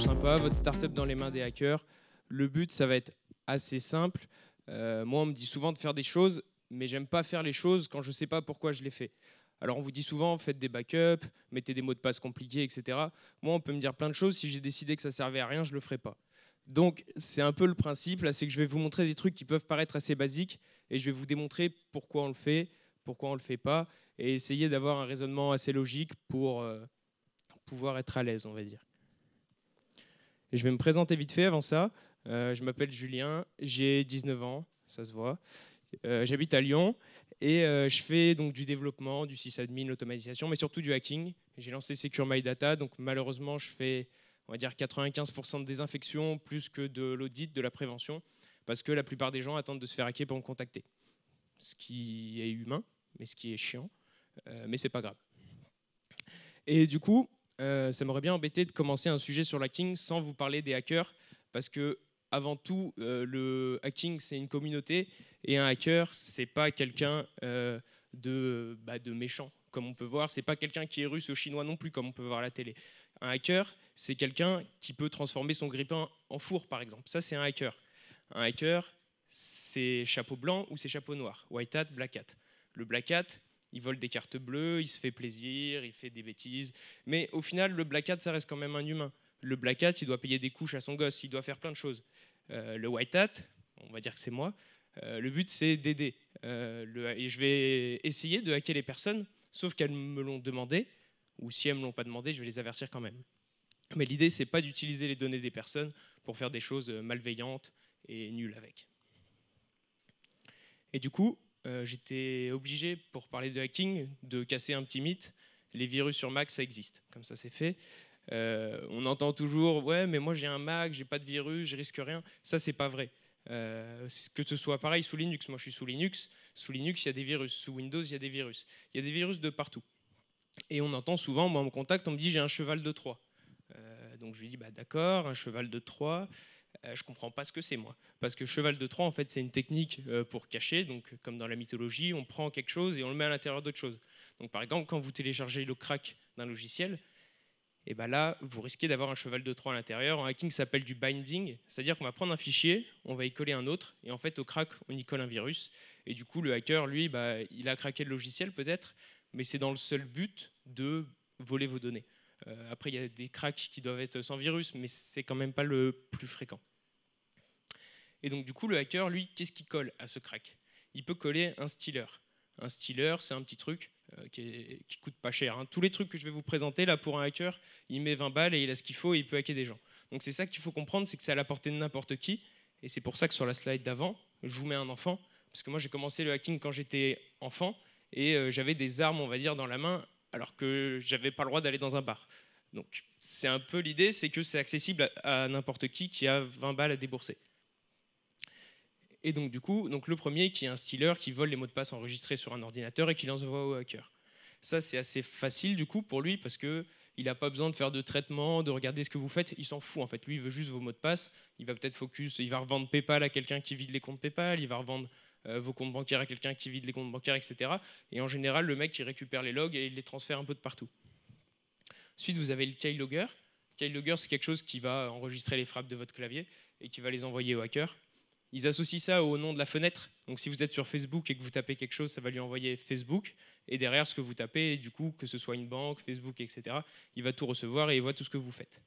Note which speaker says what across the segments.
Speaker 1: sympa, votre startup dans les mains des hackers. Le but, ça va être assez simple. Euh, moi, on me dit souvent de faire des choses, mais j'aime pas faire les choses quand je sais pas pourquoi je les fais. Alors on vous dit souvent, faites des backups, mettez des mots de passe compliqués, etc. Moi, on peut me dire plein de choses. Si j'ai décidé que ça servait à rien, je le ferai pas. Donc c'est un peu le principe. Là, c'est que je vais vous montrer des trucs qui peuvent paraître assez basiques et je vais vous démontrer pourquoi on le fait, pourquoi on le fait pas, et essayer d'avoir un raisonnement assez logique pour euh, pouvoir être à l'aise, on va dire je vais me présenter vite fait avant ça. Euh, je m'appelle Julien, j'ai 19 ans, ça se voit. Euh, j'habite à Lyon et euh, je fais donc du développement, du sysadmin, l'automatisation, mais surtout du hacking. J'ai lancé Secure My Data, donc malheureusement je fais, on va dire, 95% de désinfection plus que de l'audit, de la prévention, parce que la plupart des gens attendent de se faire hacker pour me contacter. Ce qui est humain, mais ce qui est chiant, mais c'est pas grave. Et du coup, euh, ça m'aurait bien embêté de commencer un sujet sur l'hacking sans vous parler des hackers, parce que avant tout, euh, le hacking c'est une communauté et un hacker c'est pas quelqu'un euh, de, bah, de, méchant, comme on peut voir, c'est pas quelqu'un qui est russe ou chinois non plus, comme on peut voir à la télé. Un hacker, c'est quelqu'un qui peut transformer son grippin en four, par exemple. Ça, c'est un hacker. Un hacker, c'est chapeau blanc ou c'est chapeau noir, white hat, black hat. Le black hat, il vole des cartes bleues, il se fait plaisir, il fait des bêtises. Mais au final, le Black Hat, ça reste quand même un humain. Le Black Hat, il doit payer des couches à son gosse, il doit faire plein de choses. Euh, le White Hat, on va dire que c'est moi, euh, le but c'est d'aider. Euh, et je vais essayer de hacker les personnes, sauf qu'elles me l'ont demandé, ou si elles ne me l'ont pas demandé, je vais les avertir quand même. Mais l'idée, c'est pas d'utiliser les données des personnes pour faire des choses malveillantes et nulles avec. Et du coup, euh, j'étais obligé, pour parler de hacking, de casser un petit mythe. Les virus sur Mac, ça existe. Comme ça, c'est fait. Euh, on entend toujours, ouais, mais moi j'ai un Mac, j'ai pas de virus, je risque rien. Ça, c'est pas vrai. Euh, que ce soit pareil sous Linux, moi je suis sous Linux. Sous Linux, il y a des virus. Sous Windows, il y a des virus. Il y a des virus de partout. Et on entend souvent, moi on me contacte, on me dit j'ai un cheval de Troie. donc je lui dis, bah d'accord, un cheval de Troie. Euh, je comprends pas ce que c'est moi. Parce que cheval de Troie, en fait, c'est une technique euh, pour cacher. Donc, comme dans la mythologie, on prend quelque chose et on le met à l'intérieur d'autre chose. Donc, par exemple, quand vous téléchargez le crack d'un logiciel, et eh ben là, vous risquez d'avoir un cheval de Troie à l'intérieur. un hacking, s'appelle du binding, c'est-à-dire qu'on va prendre un fichier, on va y coller un autre, et en fait, au crack, on y colle un virus. Et du coup, le hacker, lui, bah, il a craqué le logiciel peut-être, mais c'est dans le seul but de voler vos données. Euh, après, il y a des cracks qui doivent être sans virus, mais c'est quand même pas le plus fréquent. Et donc, du coup, le hacker, lui, qu'est-ce qu'il colle à ce crack Il peut coller un stealer. Un stealer, c'est un petit truc euh, qui, est, coûte pas cher. Hein. Tous les trucs que je vais vous présenter, là, pour un hacker, il met 20 balles et il a ce qu'il faut et il peut hacker des gens. Donc, c'est ça qu'il faut comprendre, c'est que c'est à la portée de n'importe qui. Et c'est pour ça que sur la slide d'avant, je vous mets un enfant. Parce que moi, j'ai commencé le hacking quand j'étais enfant et euh, j'avais des armes, on va dire, dans la main alors que j'avais pas le droit d'aller dans un bar. Donc c'est un peu l'idée, c'est que c'est accessible à, n'importe qui qui a 20 balles à débourser. Et donc du coup, donc le premier qui est un stealer qui vole les mots de passe enregistrés sur un ordinateur et qui envoie au hacker. Ça c'est assez facile du coup pour lui parce que n'a pas besoin de faire de traitement, de regarder ce que vous faites, il s'en fout en fait. Lui il veut juste vos mots de passe, il va peut-être focus, il va revendre PayPal à quelqu'un qui vide les comptes PayPal, il va revendre euh, vos comptes bancaires à quelqu'un qui vide les comptes bancaires, etc. Et en général, le mec, il récupère les logs et il les transfère un peu de partout. Ensuite, vous avez le keylogger. Keylogger, c'est quelque chose qui va enregistrer les frappes de votre clavier et qui va les envoyer au hacker. Ils associent ça au nom de la fenêtre. Donc si vous êtes sur Facebook et que vous tapez quelque chose, ça va lui envoyer Facebook. Et derrière ce que vous tapez, du coup, que ce soit une banque, Facebook, etc., il va tout recevoir et il voit tout ce que vous faites.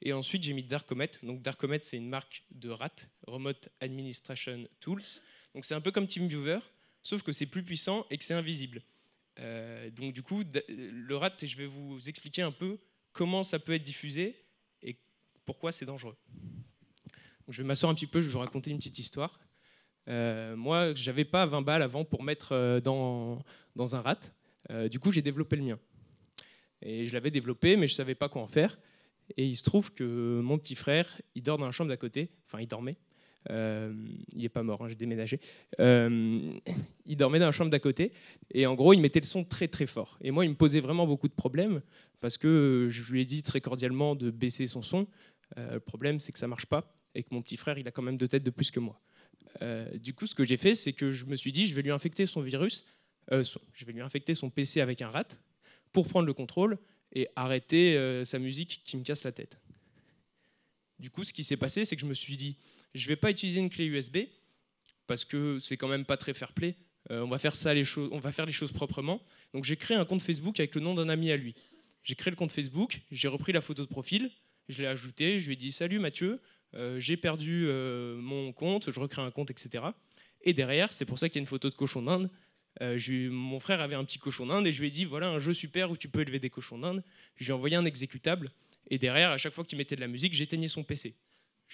Speaker 1: Et ensuite, j'ai mis Darkomet. Donc Darkomet, c'est une marque de RAT, Remote Administration Tools. Donc c'est un peu comme TeamViewer, sauf que c'est plus puissant et que c'est invisible. Euh, donc du coup, le RAT, je vais vous expliquer un peu comment ça peut être diffusé et pourquoi c'est dangereux. je vais m'asseoir un petit peu, je vais vous raconter une petite histoire. Moi, euh, moi, j'avais pas 20 balles avant pour mettre euh, dans, dans un RAT. du coup, j'ai développé le mien. Et je l'avais développé, mais je ne savais pas quoi en faire. Et il se trouve que mon petit frère, il dort dans la chambre d'à côté. Enfin, il dormait. Euh, il est pas mort, hein, j'ai déménagé. Euh, il dormait dans la chambre d'à côté. Et en gros, il mettait le son très très fort. Et moi, il me posait vraiment beaucoup de problèmes parce que je lui ai dit très cordialement de baisser son son. Euh, le problème, c'est que ça marche pas et que mon petit frère, il a quand même deux têtes de plus que moi. du coup, ce que j'ai fait, c'est que je me suis dit, je vais lui infecter son virus, je vais lui infecter son PC avec un rat pour prendre le contrôle et arrêter sa musique qui me casse la tête. Du coup, ce qui s'est passé, c'est que je me suis dit, je ne vais pas utiliser une clé USB parce que c'est quand même pas très fair play. Euh, on va faire ça les choses, on va faire les choses proprement. Donc j'ai créé un compte Facebook avec le nom d'un ami à lui. J'ai créé le compte Facebook, j'ai repris la photo de profil, je l'ai ajouté, je lui ai dit salut Mathieu, euh, j'ai perdu euh, mon compte, je recrée un compte, etc. Et derrière, c'est pour ça qu'il y a une photo de cochon d'Inde. mon frère avait un petit cochon d'Inde et je lui ai dit voilà un jeu super où tu peux élever des cochons d'Inde. Je lui envoyé un exécutable et derrière, à chaque fois qu'il mettait de la musique, j'éteignais son PC.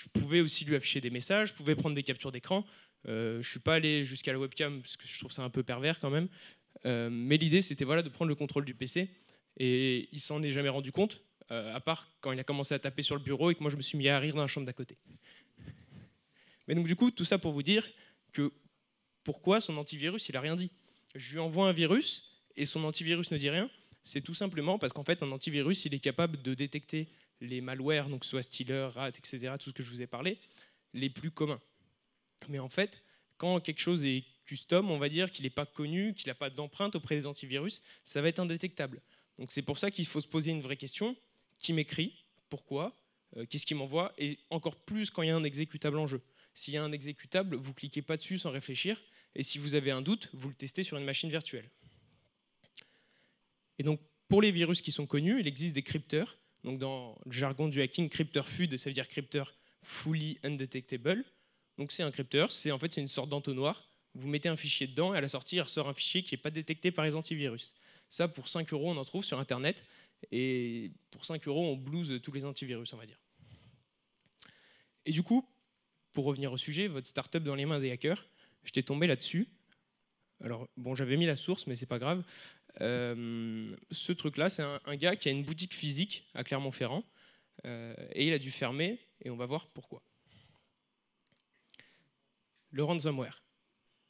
Speaker 1: Je pouvais aussi lui afficher des messages, je pouvais prendre des captures d'écran. Euh, je ne suis pas allé jusqu'à la webcam parce que je trouve ça un peu pervers quand même. Euh, mais l'idée, c'était voilà, de prendre le contrôle du PC. Et il s'en est jamais rendu compte, euh, à part quand il a commencé à taper sur le bureau et que moi je me suis mis à rire dans la chambre d'à côté. Mais donc du coup, tout ça pour vous dire que pourquoi son antivirus, il a rien dit. Je lui envoie un virus et son antivirus ne dit rien. C'est tout simplement parce qu'en fait, un antivirus, il est capable de détecter les malwares, donc soit Stealer, Rat, etc., tout ce que je vous ai parlé, les plus communs. Mais en fait, quand quelque chose est custom, on va dire qu'il n'est pas connu, qu'il n'a pas d'empreinte auprès des antivirus, ça va être indétectable. Donc c'est pour ça qu'il faut se poser une vraie question qui m'écrit, pourquoi, euh, qu'est-ce qui m'envoie, et encore plus quand il y a un exécutable en jeu. S'il y a un exécutable, vous cliquez pas dessus sans réfléchir, et si vous avez un doute, vous le testez sur une machine virtuelle. Et donc pour les virus qui sont connus, il existe des crypteurs donc dans le jargon du hacking, crypteur ça veut dire crypter fully undetectable. Donc c'est un crypteur, c'est en fait une sorte d'entonnoir. Vous mettez un fichier dedans et à la sortie, il ressort un fichier qui n'est pas détecté par les antivirus. Ça, pour 5 euros, on en trouve sur Internet. Et pour 5 euros, on blouse tous les antivirus, on va dire. Et du coup, pour revenir au sujet, votre startup dans les mains des hackers, j'étais tombé là-dessus. Alors, bon, j'avais mis la source, mais c'est pas grave. Euh, ce truc-là, c'est un, gars qui a une boutique physique à Clermont-Ferrand euh, et il a dû fermer et on va voir pourquoi. Le ransomware.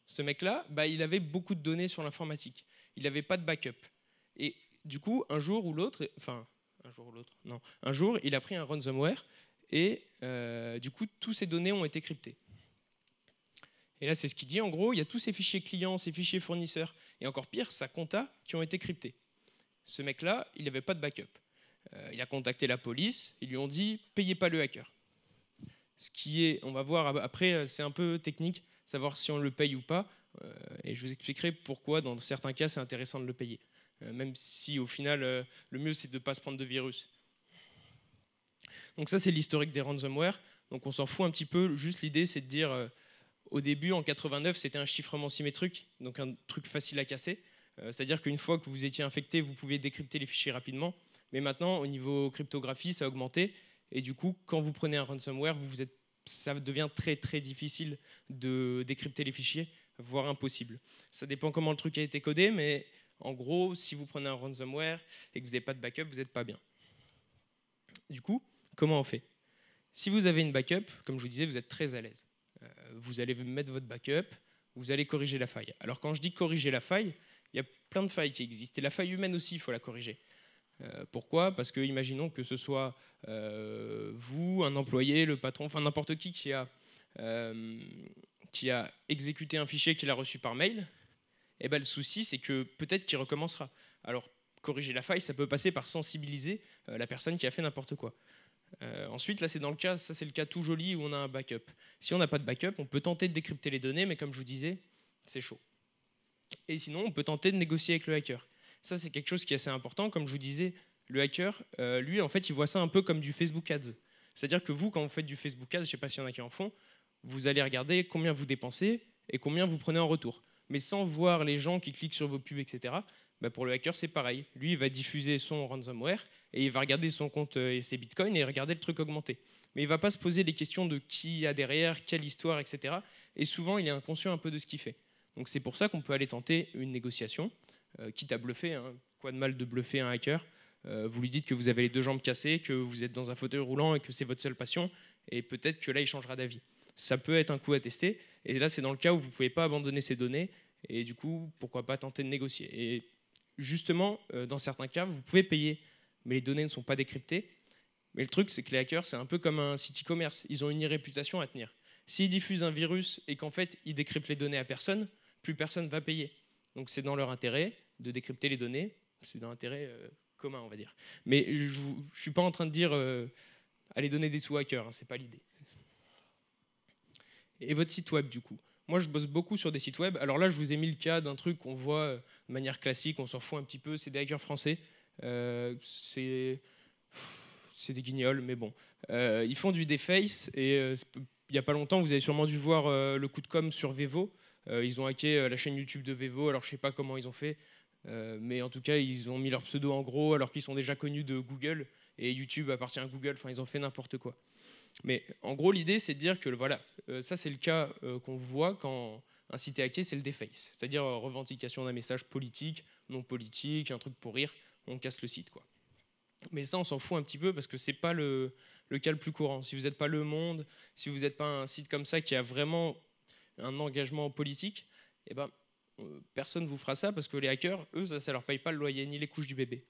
Speaker 1: Ce mec-là, bah, il avait beaucoup de données sur l'informatique. Il n'avait pas de backup. Et du coup, un jour ou l'autre, enfin, un jour ou l'autre, non, un jour, il a pris un ransomware et euh, du coup, toutes ces données ont été cryptées. Et là, c'est ce qu'il dit. En gros, il y a tous ces fichiers clients, ces fichiers fournisseurs, et encore pire, sa compta qui ont été cryptés. Ce mec-là, il n'avait pas de backup. Euh, il a contacté la police. Ils lui ont dit payez pas le hacker. Ce qui est, on va voir après, euh, c'est un peu technique, savoir si on le paye ou pas. Euh, et je vous expliquerai pourquoi, dans certains cas, c'est intéressant de le payer. même si, au final, le mieux, c'est de ne pas se prendre de virus. Donc ça, c'est l'historique des ransomware. Donc on s'en fout un petit peu. Juste l'idée, c'est de dire au début, en 89, c'était un chiffrement symétrique, donc un truc facile à casser. Euh, c'est-à-dire qu'une fois que vous étiez infecté, vous pouviez décrypter les fichiers rapidement. Mais maintenant, au niveau cryptographie, ça a augmenté. Et du coup, quand vous prenez un ransomware, vous, êtes, ça devient très très difficile de décrypter les fichiers, voire impossible. Ça dépend comment le truc a été codé, mais en gros, si vous prenez un ransomware et que vous n'avez pas de backup, vous n'êtes pas bien. Du coup, comment on fait Si vous avez une backup, comme je vous disais, vous êtes très à l'aise. Euh, vous allez mettre votre backup, vous allez corriger la faille. Alors quand je dis corriger la faille, il y a plein de failles qui existent. Et la faille humaine aussi, il faut la corriger. Euh, pourquoi Parce que imaginons que ce soit euh, vous, un employé, le patron, enfin n'importe qui qui a, qui a exécuté un fichier qu'il a reçu par mail, et eh ben, le souci c'est que peut-être qu'il recommencera. Alors corriger la faille, ça peut passer par sensibiliser la personne qui a fait n'importe quoi. Euh, ensuite, là, c'est dans le cas, ça c'est le cas tout joli où on a un backup. Si on n'a pas de backup, on peut tenter de décrypter les données, mais comme je vous disais, c'est chaud. Et sinon, on peut tenter de négocier avec le hacker. Ça, c'est quelque chose qui est assez important. Comme je vous disais, le hacker, euh, lui, en fait, il voit ça un peu comme du Facebook Ads. C'est-à-dire que vous, quand vous faites du Facebook Ads, je ne sais pas s'il y en a qui en font, vous allez regarder combien vous dépensez et combien vous prenez en retour mais sans voir les gens qui cliquent sur vos pubs, etc. Bah, pour le hacker, c'est pareil. Lui, il va diffuser son ransomware et il va regarder son compte euh, et ses bitcoins et regarder le truc augmenter. Mais il va pas se poser les questions de qui a derrière, quelle histoire, etc. Et souvent, il est inconscient un peu de ce qu'il fait. Donc c'est pour ça qu'on peut aller tenter une négociation, euh, quitte à bluffer. Hein. Quoi de mal de bluffer un hacker euh, Vous lui dites que vous avez les deux jambes cassées, que vous êtes dans un fauteuil roulant et que c'est votre seule passion, et peut-être que là, il changera d'avis. Ça peut être un coup à tester, et là, c'est dans le cas où vous ne pouvez pas abandonner ces données, et du coup, pourquoi pas tenter de négocier. Et justement, euh, dans certains cas, vous pouvez payer, mais les données ne sont pas décryptées. Mais le truc, c'est que les hackers, c'est un peu comme un site e-commerce. Ils ont une réputation à tenir. S'ils diffusent un virus et qu'en fait, ils décryptent les données à personne, plus personne va payer. Donc c'est dans leur intérêt de décrypter les données. C'est dans l'intérêt euh, commun, on va dire. Mais je ne suis pas en train de dire euh, allez donner des sous hackers. ce hein, c'est pas l'idée et votre site web du coup. Moi, je bosse beaucoup sur des sites web. Alors là, je vous ai mis le cas d'un truc qu'on voit euh, de manière classique, on s'en fout un petit peu, c'est des hackers français. Euh, c'est des guignols, mais bon. Euh, ils font du deface, et il n'y a pas longtemps, vous avez sûrement dû voir le coup de com' sur Vevo. ils ont hacké la chaîne YouTube de Vevo, alors je ne sais pas comment ils ont fait, mais en tout cas, ils ont mis leur pseudo en gros, alors qu'ils sont déjà connus de Google, et YouTube appartient à Google, enfin, ils ont fait n'importe quoi. Mais en gros, l'idée, c'est de dire que voilà, euh, ça c'est le cas euh, qu'on voit quand un site est hacké, c'est le deface, c'est-à-dire euh, revendication d'un message politique, non politique, un truc pour rire, on casse le site quoi. Mais ça, on s'en fout un petit peu parce que ce n'est pas le, cas le plus courant. Si vous n'êtes pas Le Monde, si vous n'êtes pas un site comme ça qui a vraiment un engagement politique, eh ben, personne ne vous fera ça parce que les hackers, eux, ça ne leur paye pas le loyer ni les couches du bébé.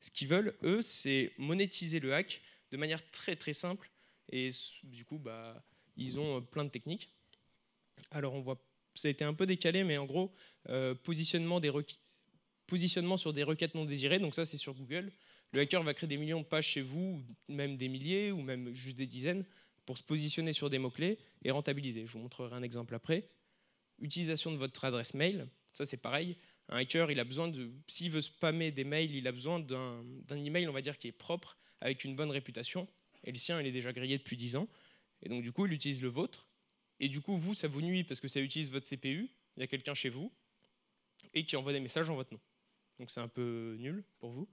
Speaker 1: Ce qu'ils veulent, eux, c'est monétiser le hack de manière très très simple. Et du coup, bah, ils ont euh, plein de techniques. Alors on voit, ça a été un peu décalé, mais en gros, euh, positionnement, sur des requêtes non désirées, donc ça c'est sur Google. Le hacker va créer des millions de pages chez vous, même des milliers, ou même juste des dizaines, pour se positionner sur des mots-clés et rentabiliser. Je vous montrerai un exemple après. Utilisation de votre adresse mail, ça c'est pareil. Un hacker, il a besoin de, s'il veut spammer des mails, il a besoin d'un email, on va dire, qui est propre avec une bonne réputation. Et le sien, il est déjà grillé depuis 10 ans. Et donc, du coup, il utilise le vôtre. Et du coup, vous, ça vous nuit parce que ça utilise votre CPU. Il y a quelqu'un chez vous et qui envoie des messages en votre nom. Donc, c'est un peu nul pour vous.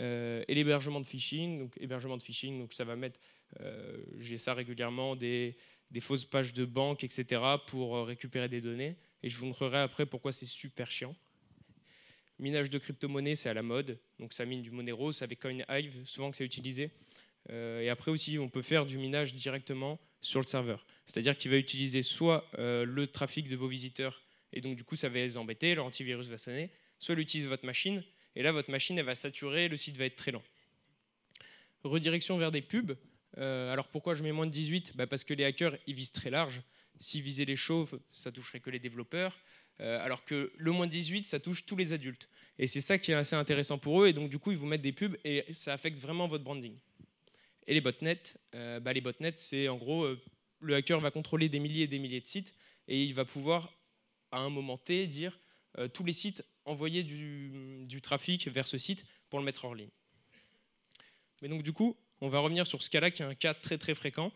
Speaker 1: Euh, et l'hébergement de phishing, donc hébergement de phishing, donc ça va mettre, euh, j'ai ça régulièrement, des, des, fausses pages de banque, etc. pour euh, récupérer des données. Et je vous montrerai après pourquoi c'est super chiant. Minage de crypto-monnaies, c'est à la mode. Donc ça mine du Monero, ça avec CoinHive, souvent que c'est utilisé. Euh, et après aussi, on peut faire du minage directement sur le serveur. C'est-à-dire qu'il va utiliser soit euh, le trafic de vos visiteurs, et donc du coup, ça va les embêter, leur antivirus va sonner, soit il utilise votre machine, et là, votre machine, elle va saturer, le site va être très lent. Redirection vers des pubs. Euh, alors pourquoi je mets moins de 18 bah, Parce que les hackers, ils visent très large. S'ils visaient les chauves, ça toucherait que les développeurs. Euh, alors que le moins de 18, ça touche tous les adultes. Et c'est ça qui est assez intéressant pour eux. Et donc, du coup, ils vous mettent des pubs et ça affecte vraiment votre branding. Et les botnets, euh, bah, les botnets, c'est en gros, euh, le hacker va contrôler des milliers et des milliers de sites et il va pouvoir, à un moment T, dire tous les sites envoyer du, du, trafic vers ce site pour le mettre hors ligne. Mais donc, du coup, on va revenir sur ce cas-là qui est un cas très très fréquent,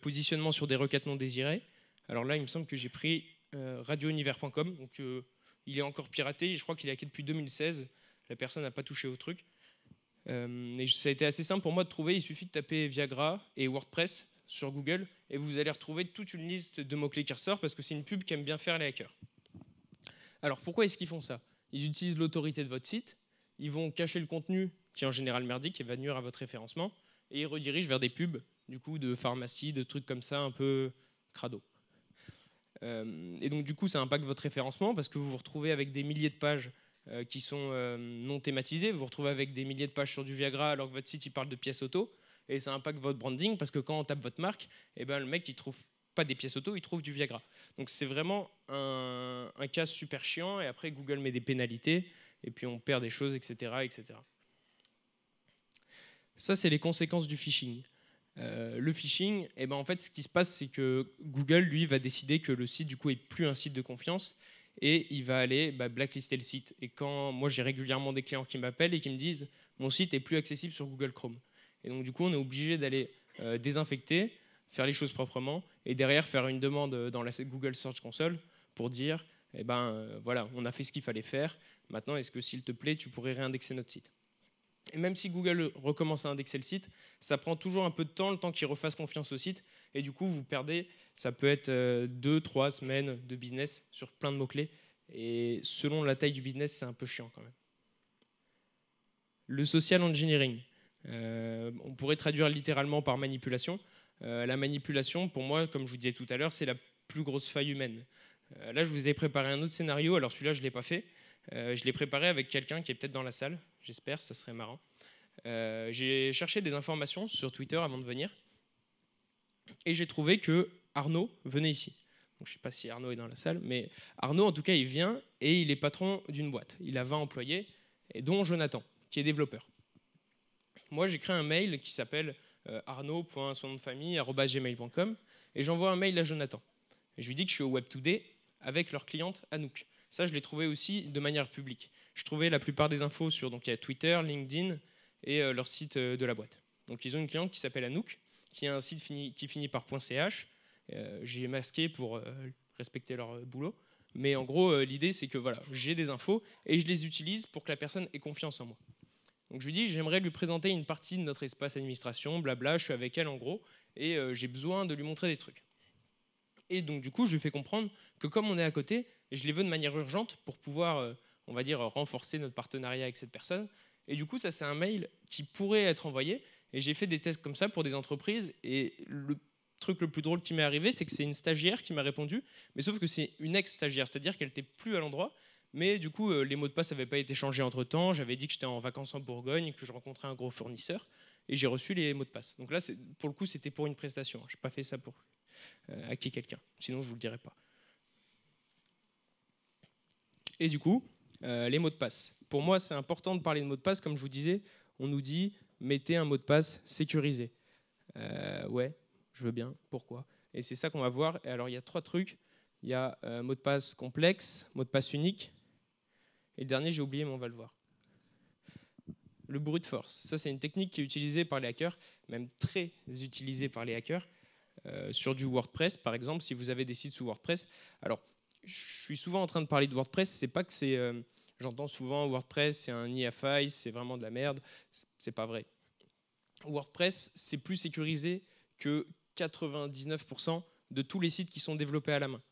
Speaker 1: positionnement sur des requêtes non désirées. Alors là, il me semble que j'ai pris euh, radiounivers.com. Donc, euh, il est encore piraté. Je crois qu'il est hacké depuis 2016. La personne n'a pas touché au truc. Euh, et ça a été assez simple pour moi de trouver. Il suffit de taper Viagra et WordPress sur Google et vous allez retrouver toute une liste de mots-clés qui ressort parce que c'est une pub qu'aiment bien faire les hackers. Alors pourquoi est-ce qu'ils font ça Ils utilisent l'autorité de votre site, ils vont cacher le contenu qui est en général merdique et va nuire à votre référencement et ils redirigent vers des pubs du coup de pharmacie, de trucs comme ça un peu crado. Euh, et donc du coup, ça impacte votre référencement parce que vous vous retrouvez avec des milliers de pages euh, qui sont euh, non thématisées, vous vous retrouvez avec des milliers de pages sur du Viagra alors que votre site il parle de pièces auto, et ça impacte votre branding parce que quand on tape votre marque, et eh ben, le mec il trouve pas des pièces auto, il trouve du Viagra. Donc c'est vraiment un, un cas super chiant et après Google met des pénalités et puis on perd des choses, etc. etc. Ça, c'est les conséquences du phishing. Euh, le phishing, et eh ben en fait, ce qui se passe, c'est que Google, lui, va décider que le site, du coup, est plus un site de confiance et il va aller bah, blacklister le site. Et quand moi, j'ai régulièrement des clients qui m'appellent et qui me disent mon site est plus accessible sur Google Chrome. Et donc, du coup, on est obligé d'aller euh, désinfecter, faire les choses proprement et derrière faire une demande euh, dans la Google Search Console pour dire eh ben voilà, on a fait ce qu'il fallait faire. Maintenant, est-ce que s'il te plaît, tu pourrais réindexer notre site et même si Google recommence à indexer le site, ça prend toujours un peu de temps, le temps qu'il refasse confiance au site. Et du coup, vous perdez, ça peut être 2-3 euh, semaines de business sur plein de mots-clés. Et selon la taille du business, c'est un peu chiant quand même. Le social engineering. Euh, on pourrait traduire littéralement par manipulation. Euh, la manipulation, pour moi, comme je vous disais tout à l'heure, c'est la plus grosse faille humaine. là, je vous ai préparé un autre scénario, alors celui-là, je ne l'ai pas fait. Euh, je l'ai préparé avec quelqu'un qui est peut-être dans la salle, j'espère, ce serait marrant. Euh, j'ai cherché des informations sur Twitter avant de venir et j'ai trouvé que Arnaud venait ici. je ne sais pas si Arnaud est dans la salle, mais Arnaud, en tout cas, il vient et il est patron d'une boîte. Il a 20 employés, dont Jonathan, qui est développeur. Moi, j'ai créé un mail qui s'appelle euh, arnaud.sonnefamille.gmail.com et j'envoie un mail à Jonathan. je lui dis que je suis au Web 2 d avec leur cliente Anouk. Ça, je l'ai trouvé aussi de manière publique. Je trouvais la plupart des infos sur donc, il Twitter, LinkedIn et euh, leur site euh, de la boîte. Donc, ils ont une cliente qui s'appelle Anouk, qui a un site qui finit par .ch. Euh, j'ai masqué pour respecter leur boulot. Mais en gros, l'idée, c'est que voilà, j'ai des infos et je les utilise pour que la personne ait confiance en moi. Donc je lui dis, j'aimerais lui présenter une partie de notre espace administration, blabla, je suis avec elle en gros, et j'ai besoin de lui montrer des trucs. Et donc, du coup, je lui fais comprendre que comme on est à côté, je les veux de manière urgente pour pouvoir, euh, on va dire, renforcer notre partenariat avec cette personne. Et du coup, ça, c'est un mail qui pourrait être envoyé. Et j'ai fait des tests comme ça pour des entreprises. Et le truc le plus drôle qui m'est arrivé, c'est que c'est une stagiaire qui m'a répondu, mais sauf que c'est une ex-stagiaire, c'est-à-dire qu'elle n'était plus à l'endroit. Mais du coup, euh, les mots de passe n'avaient pas été changés entre-temps. J'avais dit que j'étais en vacances en Bourgogne, que je rencontrais un gros fournisseur, et j'ai reçu les mots de passe. Donc là, pour le coup, c'était pour une prestation. Je n'ai pas fait ça pour hacker euh, quelqu'un. Sinon, je vous le dirai pas. Et du coup, euh, les mots de passe. Pour moi, c'est important de parler de mots de passe. Comme je vous disais, on nous dit mettez un mot de passe sécurisé. Euh, ouais, je veux bien. Pourquoi Et c'est ça qu'on va voir. Et alors, il y a trois trucs. Il y a mot de passe complexe, mot de passe unique. Et le dernier, j'ai oublié, mais on va le voir. Le de force. Ça, c'est une technique qui est utilisée par les hackers, même très utilisée par les hackers. Euh, sur du WordPress, par exemple, si vous avez des sites sous WordPress. Alors, je suis souvent en train de parler de WordPress, c'est pas que c'est. Euh, j'entends souvent WordPress, c'est un IAFI, c'est vraiment de la merde. C'est pas vrai. WordPress, c'est plus sécurisé que 99% de tous les sites qui sont développés à la main.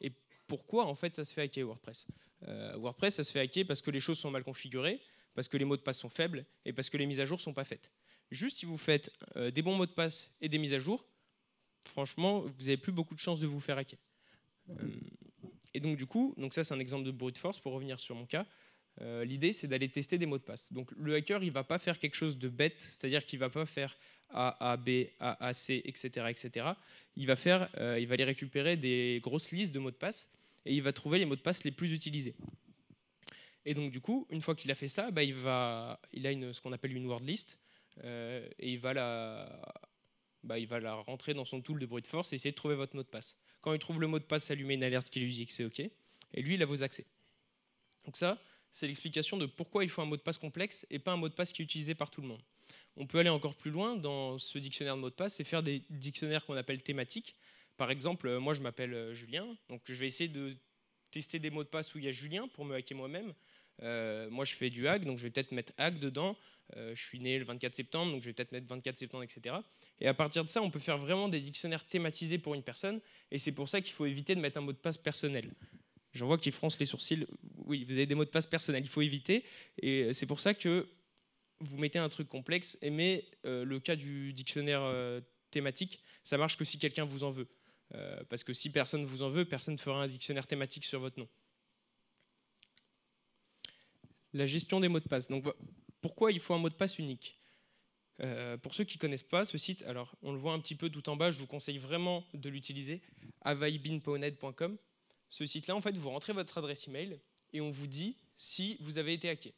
Speaker 1: Et pourquoi, en fait, ça se fait hacker WordPress euh, WordPress, ça se fait hacker parce que les choses sont mal configurées, parce que les mots de passe sont faibles et parce que les mises à jour sont pas faites. Juste si vous faites des bons mots de passe et des mises à jour, franchement, vous n'avez plus beaucoup de chances de vous faire hacker. Euh, et donc, du coup, donc ça, c'est un exemple de brute force pour revenir sur mon cas. Euh, l'idée, c'est d'aller tester des mots de passe. Donc, le hacker, il ne va pas faire quelque chose de bête, c'est-à-dire qu'il ne va pas faire A, A, B, A, A, C, etc. etc. Il, va faire, euh, il va aller récupérer des grosses listes de mots de passe et il va trouver les mots de passe les plus utilisés. Et donc, du coup, une fois qu'il a fait ça, bah, il, va, il a une, ce qu'on appelle une word list et il va la, bah, il va la rentrer dans son tool de brute de force et essayer de trouver votre mot de passe. Quand il trouve le mot de passe, allumer une alerte qui lui dit que c'est OK. Et lui, il a vos accès. Donc ça, c'est l'explication de pourquoi il faut un mot de passe complexe et pas un mot de passe qui est utilisé par tout le monde. On peut aller encore plus loin dans ce dictionnaire de mots de passe et faire des dictionnaires qu'on appelle thématiques. Par exemple, moi je m'appelle euh, Julien, donc je vais essayer de tester des mots de passe où il y a Julien pour me hacker moi-même. Euh, moi, je fais du hack, donc je vais peut-être mettre hack dedans. Euh, je suis né le 24 septembre, donc je vais peut-être mettre 24 septembre, etc. Et à partir de ça, on peut faire vraiment des dictionnaires thématisés pour une personne. Et c'est pour ça qu'il faut éviter de mettre un mot de passe personnel. J'en vois qui fronce les sourcils. Oui, vous avez des mots de passe personnels, il faut éviter. Et c'est pour ça que vous mettez un truc complexe. Mais euh, le cas du dictionnaire thématique, ça marche que si quelqu'un vous en veut. parce que si personne vous en veut, personne ne fera un dictionnaire thématique sur votre nom la gestion des mots de passe. Donc, pourquoi il faut un mot de passe unique euh, pour ceux qui connaissent pas ce site, alors on le voit un petit peu tout en bas, je vous conseille vraiment de l'utiliser, availbinponet.com. Ce site-là, en fait, vous rentrez votre adresse email et on vous dit si vous avez été hacké.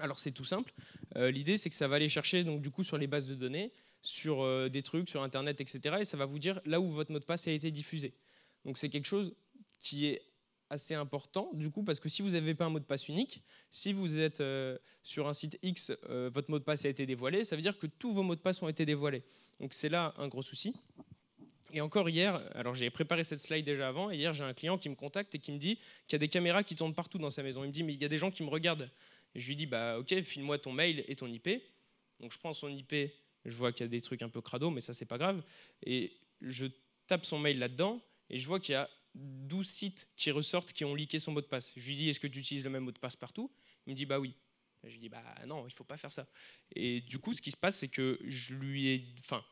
Speaker 1: Alors c'est tout simple. Euh, l'idée, c'est que ça va aller chercher donc du coup sur les bases de données, sur euh, des trucs, sur Internet, etc. Et ça va vous dire là où votre mot de passe a été diffusé. Donc c'est quelque chose qui est assez important, du coup, parce que si vous n'avez pas un mot de passe unique, si vous êtes euh, sur un site X, euh, votre mot de passe a été dévoilé, ça veut dire que tous vos mots de passe ont été dévoilés. Donc c'est là un gros souci. Et encore hier, alors j'ai préparé cette slide déjà avant, et hier j'ai un client qui me contacte et qui me dit qu'il y a des caméras qui tournent partout dans sa maison. Il me dit, mais il y a des gens qui me regardent. je lui dis, bah ok, file-moi ton mail et ton IP. Donc je prends son IP, je vois qu'il y a des trucs un peu crado, mais ça c'est pas grave. Et je tape son mail là-dedans, et je vois qu'il y a 12 sites qui ressortent qui ont leaké son mot de passe. Je lui dis Est-ce que tu utilises le même mot de passe partout Il me dit Bah oui. Je lui dis Bah non, il faut pas faire ça. Et du coup, ce qui se passe, c'est que je lui ai. Enfin,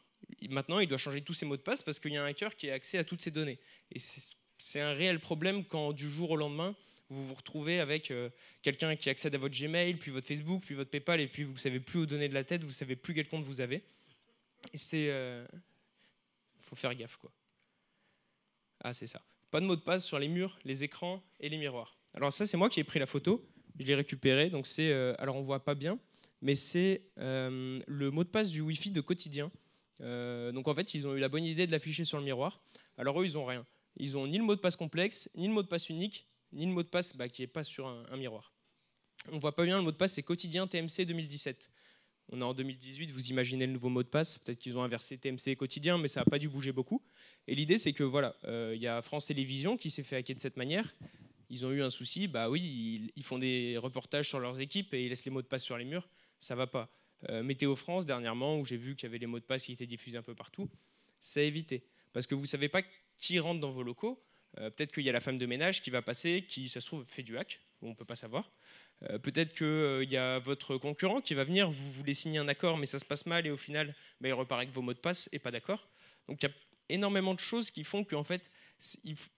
Speaker 1: maintenant, il doit changer tous ses mots de passe parce qu'il y a un hacker qui a accès à toutes ces données. Et c'est un réel problème quand, du jour au lendemain, vous vous retrouvez avec euh, quelqu'un qui accède à votre Gmail, puis votre Facebook, puis votre PayPal, et puis vous ne savez plus aux données de la tête, vous savez plus quel compte vous avez. Et c'est. Euh, faut faire gaffe, quoi. Ah, c'est ça pas de mot de passe sur les murs, les écrans et les miroirs. Alors ça, c'est moi qui ai pris la photo, je l'ai récupérée, donc c'est, euh, alors on voit pas bien, mais c'est euh, le mot de passe du wifi de quotidien. Euh, donc en fait, ils ont eu la bonne idée de l'afficher sur le miroir. Alors eux, ils ont rien. Ils ont ni le mot de passe complexe, ni le mot de passe unique, ni le mot de passe bah, qui est pas sur un, miroir. On voit pas bien le mot de passe, c'est quotidien TMC 2017. On est en 2018, vous imaginez le nouveau mot de passe. Peut-être qu'ils ont inversé TMC quotidien, mais ça n'a pas dû bouger beaucoup. Et l'idée, c'est que voilà, euh, il y a France Télévisions qui s'est fait hacker de cette manière. Ils ont eu un souci, bah oui, ils, font des reportages sur leurs équipes et ils laissent les mots de passe sur les murs. Ça va pas. Euh, Météo France, dernièrement, où j'ai vu qu'il y avait les mots de passe qui étaient diffusés un peu partout, ça a évité. Parce que vous ne savez pas qui rentre dans vos locaux. Euh, peut-être qu'il y a la femme de ménage qui va passer, qui, ça se trouve, fait du hack, on ne peut pas savoir. Euh, peut-être qu'il euh, y a votre concurrent qui va venir, vous voulez signer un accord, mais ça se passe mal, et au final, bah, il repart avec vos mots de passe et pas d'accord. Donc il y a énormément de choses qui font qu'en fait,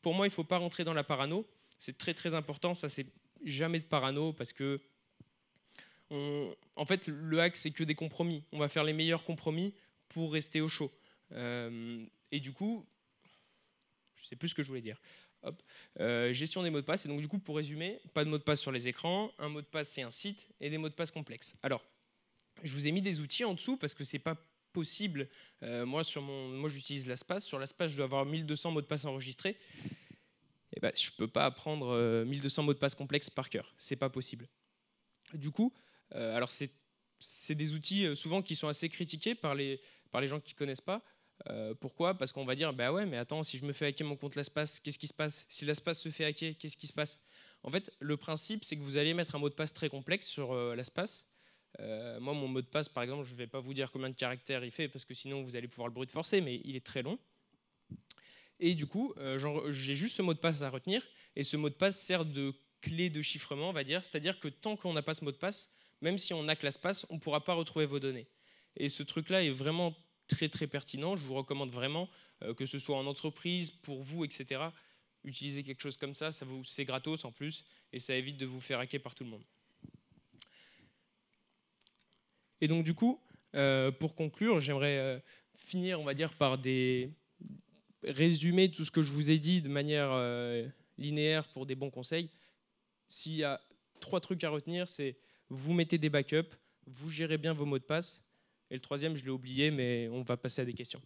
Speaker 1: pour moi, il ne faut pas rentrer dans la parano. C'est très très important, ça c'est jamais de parano, parce que en fait, le hack, c'est que des compromis. On va faire les meilleurs compromis pour rester au chaud. Euh, et du coup, je ne sais plus ce que je voulais dire. Euh, gestion des mots de passe. Et donc, du coup, pour résumer, pas de mots de passe sur les écrans, un mot de passe, c'est un site, et des mots de passe complexes. Alors, je vous ai mis des outils en dessous parce que c'est pas possible. Euh, moi, sur mon, moi j'utilise LastPass. Sur LastPass, je dois avoir 1200 mots de passe enregistrés. Et eh ben, je peux pas apprendre 1200 euh, mots de passe complexes par cœur. C'est pas possible. Du coup, alors c'est des outils souvent qui sont assez critiqués par les, par les gens qui connaissent pas. Euh, pourquoi Parce qu'on va dire, bah ouais, mais attends, si je me fais hacker mon compte l'espace, qu'est-ce qui se passe Si l'espace se fait hacker, qu'est-ce qui se passe En fait, le principe, c'est que vous allez mettre un mot de passe très complexe sur euh, l'espace. Euh, moi, mon mot de passe, par exemple, je ne vais pas vous dire combien de caractères il fait, parce que sinon, vous allez pouvoir le de forcer, mais il est très long. Et du coup, j'ai juste ce mot de passe à retenir, et ce mot de passe sert de clé de chiffrement, on va dire. C'est-à-dire que tant qu'on n'a pas ce mot de passe, même si on a que l'espace, on ne pourra pas retrouver vos données. Et ce truc-là est vraiment très très pertinent. Je vous recommande vraiment euh, que ce soit en entreprise, pour vous, etc. Utilisez quelque chose comme ça, ça vous, c'est gratos en plus et ça évite de vous faire hacker par tout le monde. Et donc du coup, euh, pour conclure, j'aimerais euh, finir, on va dire, par des résumés de tout ce que je vous ai dit de manière linéaire pour des bons conseils. S'il y a trois trucs à retenir, c'est vous mettez des backups, vous gérez bien vos mots de passe et le troisième, je l'ai oublié, mais on va passer à des questions.